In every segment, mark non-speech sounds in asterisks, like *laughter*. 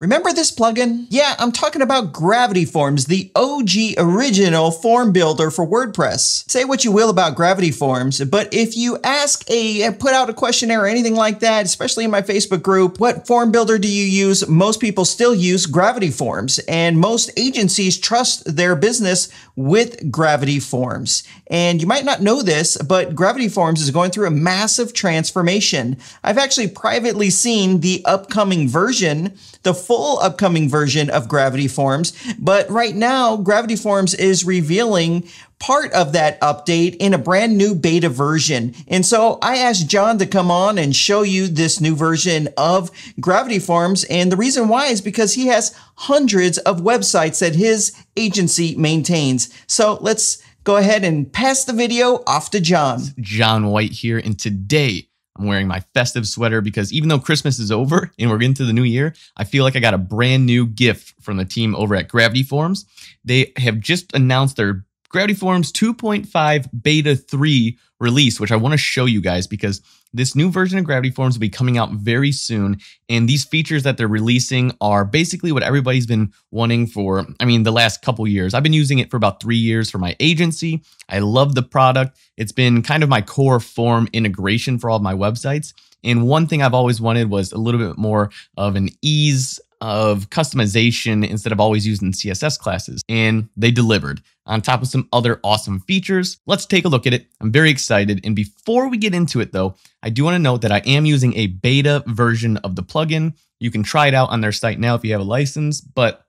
Remember this plugin? Yeah, I'm talking about Gravity Forms, the OG original form builder for WordPress. Say what you will about Gravity Forms, but if you ask a, put out a questionnaire or anything like that, especially in my Facebook group, what form builder do you use? Most people still use Gravity Forms and most agencies trust their business with Gravity Forms. And you might not know this, but Gravity Forms is going through a massive transformation. I've actually privately seen the upcoming version, the full upcoming version of Gravity Forms, but right now, Gravity Forms is revealing part of that update in a brand new beta version. And so I asked John to come on and show you this new version of Gravity Farms. And the reason why is because he has hundreds of websites that his agency maintains. So let's go ahead and pass the video off to John. John White here. And today I'm wearing my festive sweater because even though Christmas is over and we're into the new year, I feel like I got a brand new gift from the team over at Gravity Forms. They have just announced their Gravity Forms 2.5 Beta 3 release, which I want to show you guys because this new version of Gravity Forms will be coming out very soon. And these features that they're releasing are basically what everybody's been wanting for, I mean, the last couple years. I've been using it for about three years for my agency. I love the product. It's been kind of my core form integration for all of my websites. And one thing I've always wanted was a little bit more of an ease of customization instead of always using CSS classes, and they delivered on top of some other awesome features. Let's take a look at it. I'm very excited. And before we get into it though, I do wanna note that I am using a beta version of the plugin. You can try it out on their site now if you have a license, but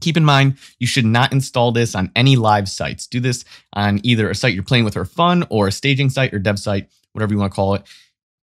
Keep in mind, you should not install this on any live sites. Do this on either a site you're playing with for fun or a staging site or dev site, whatever you want to call it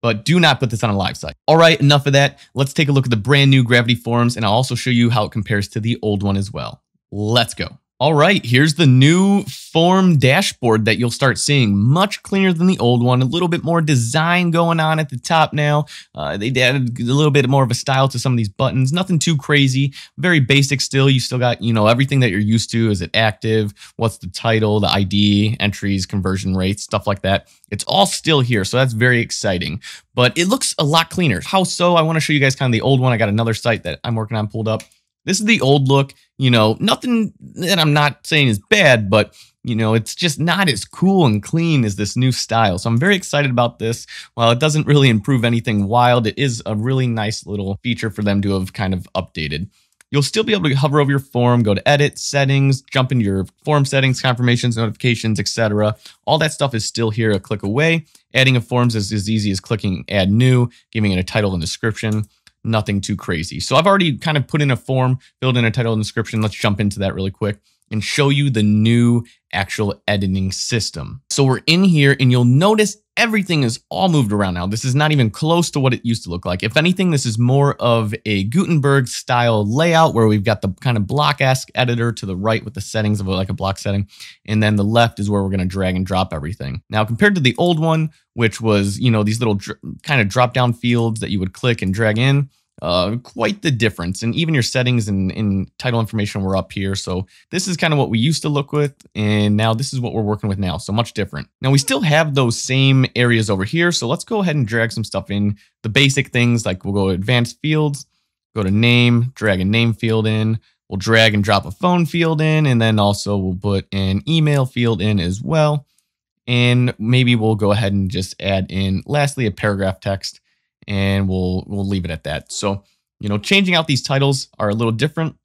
but do not put this on a live site. All right, enough of that. Let's take a look at the brand new Gravity Forms, and I'll also show you how it compares to the old one as well. Let's go. All right, here's the new form dashboard that you'll start seeing. Much cleaner than the old one, a little bit more design going on at the top now. Uh, they added a little bit more of a style to some of these buttons. Nothing too crazy, very basic still. You still got, you know, everything that you're used to. Is it active? What's the title, the ID, entries, conversion rates, stuff like that. It's all still here, so that's very exciting. But it looks a lot cleaner. How so? I want to show you guys kind of the old one. I got another site that I'm working on pulled up this is the old look. You know, nothing that I'm not saying is bad, but you know, it's just not as cool and clean as this new style. So I'm very excited about this. While it doesn't really improve anything wild, it is a really nice little feature for them to have kind of updated. You'll still be able to hover over your form, go to edit, settings, jump into your form settings, confirmations, notifications, etc. All that stuff is still here a click away. Adding a forms is as easy as clicking add new, giving it a title and description nothing too crazy. So I've already kind of put in a form, filled in a title and description. Let's jump into that really quick and show you the new actual editing system. So we're in here and you'll notice everything is all moved around now. This is not even close to what it used to look like. If anything, this is more of a Gutenberg style layout where we've got the kind of block-esque editor to the right with the settings of like a block setting. And then the left is where we're going to drag and drop everything. Now, compared to the old one, which was, you know, these little kind of drop down fields that you would click and drag in, uh, quite the difference. And even your settings and, and title information were up here. So this is kind of what we used to look with. And now this is what we're working with now. So much different. Now we still have those same areas over here. So let's go ahead and drag some stuff in. The basic things like we'll go to advanced fields, go to name, drag a name field in. We'll drag and drop a phone field in. And then also we'll put an email field in as well. And maybe we'll go ahead and just add in lastly a paragraph text and we'll we'll leave it at that. So, you know, changing out these titles are a little different.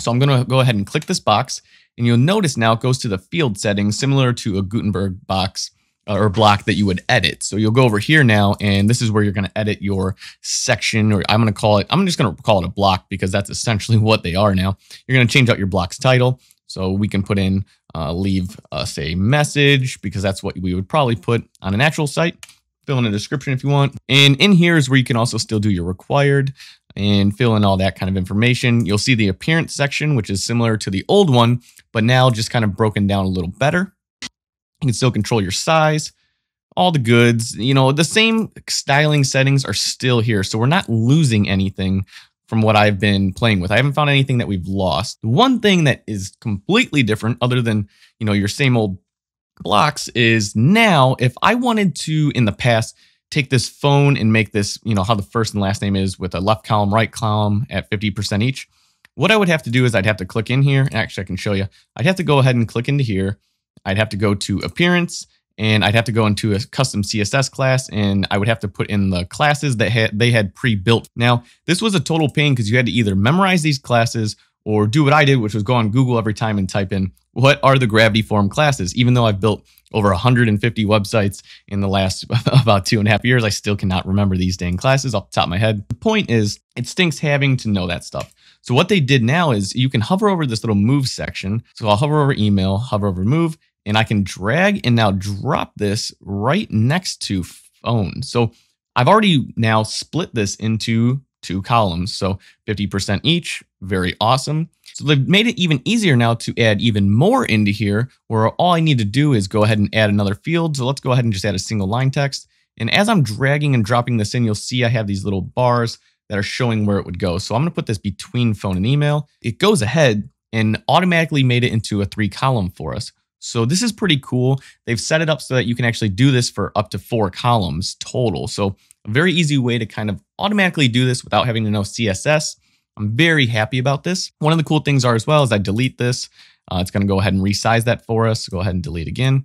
So I'm going to go ahead and click this box and you'll notice now it goes to the field settings similar to a Gutenberg box uh, or block that you would edit. So you'll go over here now, and this is where you're going to edit your section, or I'm going to call it, I'm just going to call it a block because that's essentially *laughs* what they are now. You're going to change out your block's title. So we can put in, uh, leave us a message because that's what we would probably put on an actual site fill in a description if you want. And in here is where you can also still do your required and fill in all that kind of information. You'll see the appearance section, which is similar to the old one, but now just kind of broken down a little better. You can still control your size, all the goods, you know, the same styling settings are still here. So we're not losing anything from what I've been playing with. I haven't found anything that we've lost. one thing that is completely different other than, you know, your same old blocks is now if I wanted to in the past take this phone and make this, you know, how the first and last name is with a left column, right column at 50% each, what I would have to do is I'd have to click in here. Actually, I can show you. I'd have to go ahead and click into here. I'd have to go to appearance and I'd have to go into a custom CSS class and I would have to put in the classes that had, they had pre-built. Now, this was a total pain because you had to either memorize these classes or do what I did, which was go on Google every time and type in what are the gravity form classes. Even though I've built over 150 websites in the last *laughs* about two and a half years, I still cannot remember these dang classes off the top of my head. The point is, it stinks having to know that stuff. So what they did now is you can hover over this little move section. So I'll hover over email, hover over move, and I can drag and now drop this right next to phone. So I've already now split this into two columns. So 50% each, very awesome. So they've made it even easier now to add even more into here, where all I need to do is go ahead and add another field. So let's go ahead and just add a single line text. And as I'm dragging and dropping this in, you'll see I have these little bars that are showing where it would go. So I'm gonna put this between phone and email. It goes ahead and automatically made it into a three column for us. So this is pretty cool. They've set it up so that you can actually do this for up to four columns total. So a very easy way to kind of automatically do this without having to know CSS. I'm very happy about this. One of the cool things are as well is I delete this. Uh, it's going to go ahead and resize that for us. Go ahead and delete again.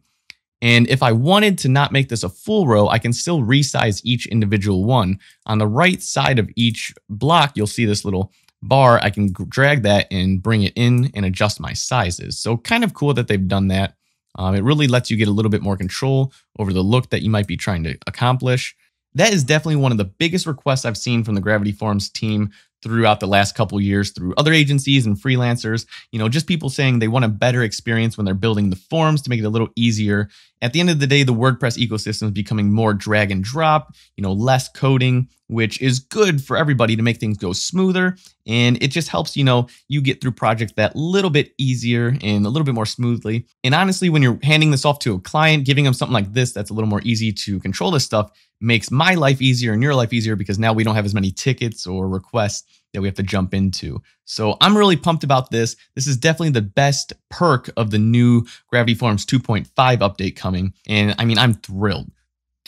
And if I wanted to not make this a full row, I can still resize each individual one. On the right side of each block, you'll see this little bar. I can drag that and bring it in and adjust my sizes. So kind of cool that they've done that. Um, it really lets you get a little bit more control over the look that you might be trying to accomplish. That is definitely one of the biggest requests I've seen from the Gravity Forms team throughout the last couple years through other agencies and freelancers. You know, just people saying they want a better experience when they're building the forms to make it a little easier. At the end of the day, the WordPress ecosystem is becoming more drag and drop, you know, less coding, which is good for everybody to make things go smoother. And it just helps, you know, you get through projects that little bit easier and a little bit more smoothly. And honestly, when you're handing this off to a client, giving them something like this that's a little more easy to control this stuff, makes my life easier and your life easier because now we don't have as many tickets or requests that we have to jump into. So I'm really pumped about this. This is definitely the best perk of the new Gravity Forms 2.5 update coming. And I mean, I'm thrilled.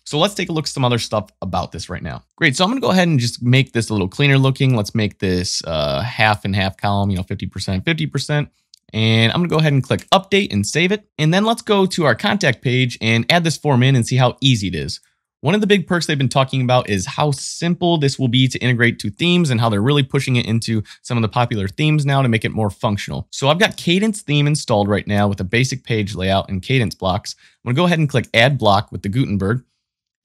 So let's take a look at some other stuff about this right now. Great, so I'm gonna go ahead and just make this a little cleaner looking. Let's make this uh, half and half column, you know, 50%, 50%. And I'm gonna go ahead and click update and save it. And then let's go to our contact page and add this form in and see how easy it is. One of the big perks they've been talking about is how simple this will be to integrate to themes and how they're really pushing it into some of the popular themes now to make it more functional. So I've got Cadence theme installed right now with a basic page layout and Cadence blocks. I'm gonna go ahead and click add block with the Gutenberg.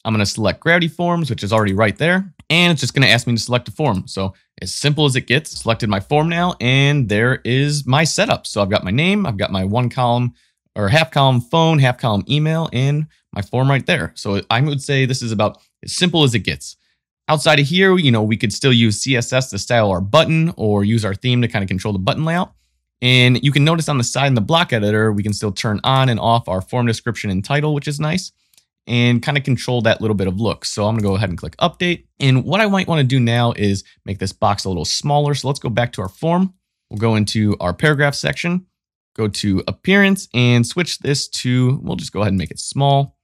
I'm gonna select gravity forms, which is already right there. And it's just gonna ask me to select a form. So as simple as it gets, selected my form now, and there is my setup. So I've got my name, I've got my one column or half column phone, half column email, and my form right there. So I would say this is about as simple as it gets. Outside of here, you know, we could still use CSS to style our button or use our theme to kind of control the button layout. And you can notice on the side in the block editor, we can still turn on and off our form description and title, which is nice, and kind of control that little bit of look. So I'm gonna go ahead and click update. And what I might wanna do now is make this box a little smaller. So let's go back to our form. We'll go into our paragraph section, go to appearance and switch this to, we'll just go ahead and make it small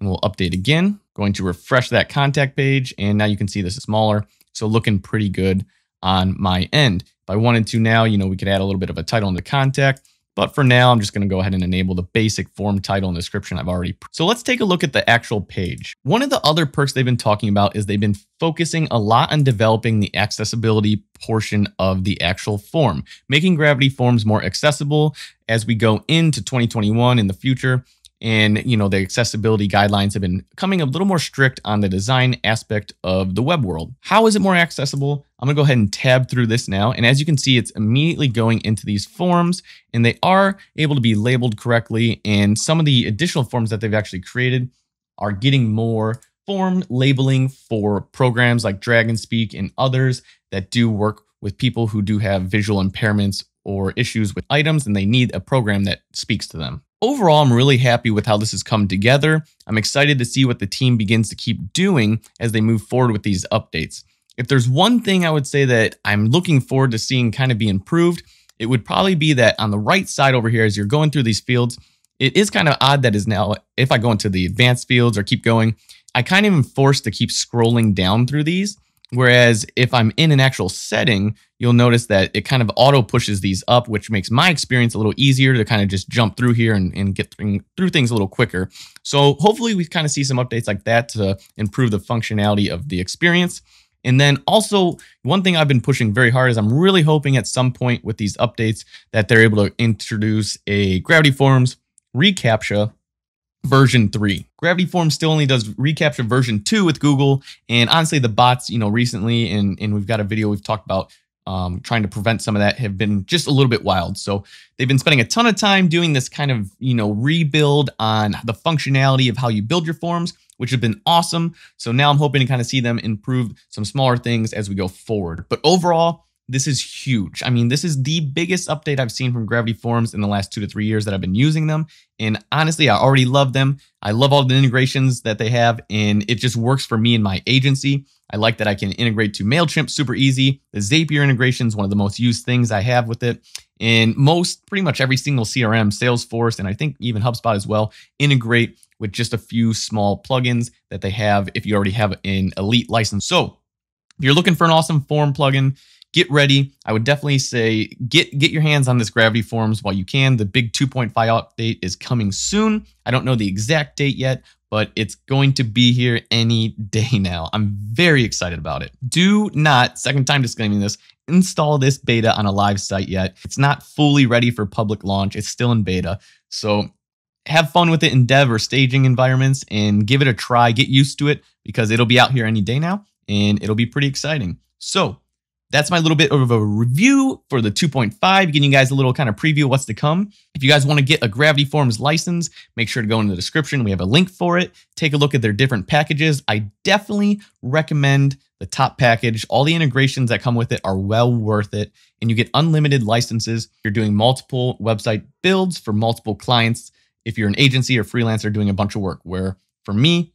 and we'll update again. Going to refresh that contact page and now you can see this is smaller. So looking pretty good on my end. If I wanted to now, you know, we could add a little bit of a title in the contact, but for now, I'm just going to go ahead and enable the basic form title and description I've already. So let's take a look at the actual page. One of the other perks they've been talking about is they've been focusing a lot on developing the accessibility portion of the actual form, making Gravity Forms more accessible as we go into 2021 in the future and you know the accessibility guidelines have been coming a little more strict on the design aspect of the web world. How is it more accessible? I'm gonna go ahead and tab through this now. And as you can see, it's immediately going into these forms and they are able to be labeled correctly. And some of the additional forms that they've actually created are getting more form labeling for programs like Dragon Speak and others that do work with people who do have visual impairments or issues with items and they need a program that speaks to them. Overall, I'm really happy with how this has come together. I'm excited to see what the team begins to keep doing as they move forward with these updates. If there's one thing I would say that I'm looking forward to seeing kind of be improved, it would probably be that on the right side over here, as you're going through these fields, it is kind of odd that is now, if I go into the advanced fields or keep going, I kind of am forced to keep scrolling down through these. Whereas if I'm in an actual setting, you'll notice that it kind of auto pushes these up, which makes my experience a little easier to kind of just jump through here and, and get through things a little quicker. So hopefully we kind of see some updates like that to improve the functionality of the experience. And then also one thing I've been pushing very hard is I'm really hoping at some point with these updates that they're able to introduce a gravity forms, recaptcha, version 3. Gravity Form still only does recapture version 2 with Google. And honestly, the bots, you know, recently, and, and we've got a video we've talked about um, trying to prevent some of that have been just a little bit wild. So they've been spending a ton of time doing this kind of, you know, rebuild on the functionality of how you build your forms, which has been awesome. So now I'm hoping to kind of see them improve some smaller things as we go forward. But overall, this is huge. I mean, this is the biggest update I've seen from Gravity Forms in the last two to three years that I've been using them. And honestly, I already love them. I love all the integrations that they have, and it just works for me and my agency. I like that I can integrate to MailChimp super easy. The Zapier integration is one of the most used things I have with it. And most, pretty much every single CRM, Salesforce, and I think even HubSpot as well, integrate with just a few small plugins that they have if you already have an elite license. So if you're looking for an awesome form plugin, get ready. I would definitely say get get your hands on this Gravity Forms while you can. The big 2.5 update is coming soon. I don't know the exact date yet, but it's going to be here any day now. I'm very excited about it. Do not, second time disclaiming this, install this beta on a live site yet. It's not fully ready for public launch. It's still in beta. So have fun with it in dev or staging environments and give it a try. Get used to it because it'll be out here any day now and it'll be pretty exciting. So that's my little bit of a review for the 2.5, getting you guys a little kind of preview of what's to come. If you guys want to get a Gravity Forms license, make sure to go in the description. We have a link for it. Take a look at their different packages. I definitely recommend the top package. All the integrations that come with it are well worth it. And you get unlimited licenses. You're doing multiple website builds for multiple clients. If you're an agency or freelancer doing a bunch of work, where for me,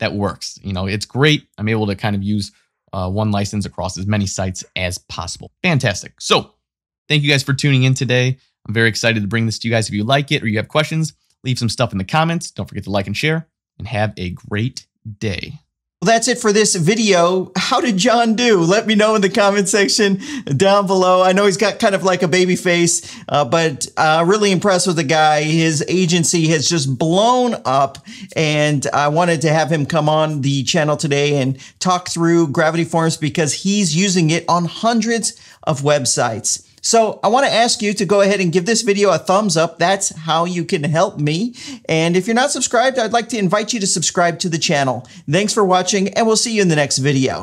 that works. You know, it's great. I'm able to kind of use uh, one license across as many sites as possible. Fantastic. So, thank you guys for tuning in today. I'm very excited to bring this to you guys. If you like it or you have questions, leave some stuff in the comments. Don't forget to like and share, and have a great day that's it for this video. How did John do? Let me know in the comment section down below. I know he's got kind of like a baby face, uh, but uh, really impressed with the guy. His agency has just blown up, and I wanted to have him come on the channel today and talk through Gravity Forms because he's using it on hundreds of websites. So I want to ask you to go ahead and give this video a thumbs up. That's how you can help me. And if you're not subscribed, I'd like to invite you to subscribe to the channel. Thanks for watching and we'll see you in the next video.